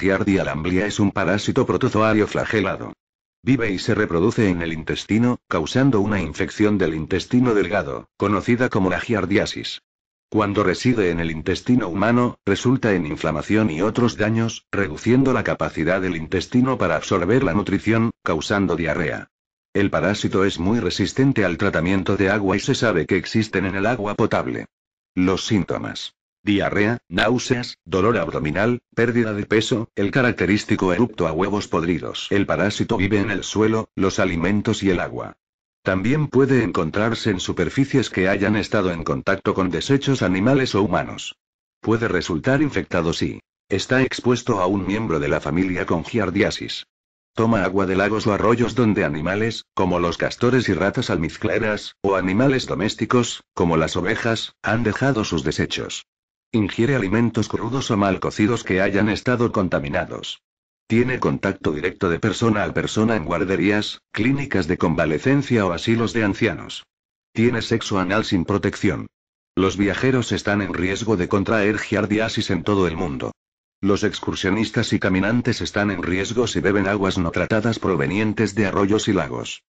Giardia lamblia es un parásito protozoario flagelado. Vive y se reproduce en el intestino, causando una infección del intestino delgado, conocida como la giardiasis. Cuando reside en el intestino humano, resulta en inflamación y otros daños, reduciendo la capacidad del intestino para absorber la nutrición, causando diarrea. El parásito es muy resistente al tratamiento de agua y se sabe que existen en el agua potable. Los síntomas. Diarrea, náuseas, dolor abdominal, pérdida de peso, el característico erupto a huevos podridos. El parásito vive en el suelo, los alimentos y el agua. También puede encontrarse en superficies que hayan estado en contacto con desechos animales o humanos. Puede resultar infectado si está expuesto a un miembro de la familia con giardiasis. Toma agua de lagos o arroyos donde animales, como los castores y ratas almizcleras, o animales domésticos, como las ovejas, han dejado sus desechos. Ingiere alimentos crudos o mal cocidos que hayan estado contaminados. Tiene contacto directo de persona a persona en guarderías, clínicas de convalecencia o asilos de ancianos. Tiene sexo anal sin protección. Los viajeros están en riesgo de contraer giardiasis en todo el mundo. Los excursionistas y caminantes están en riesgo si beben aguas no tratadas provenientes de arroyos y lagos.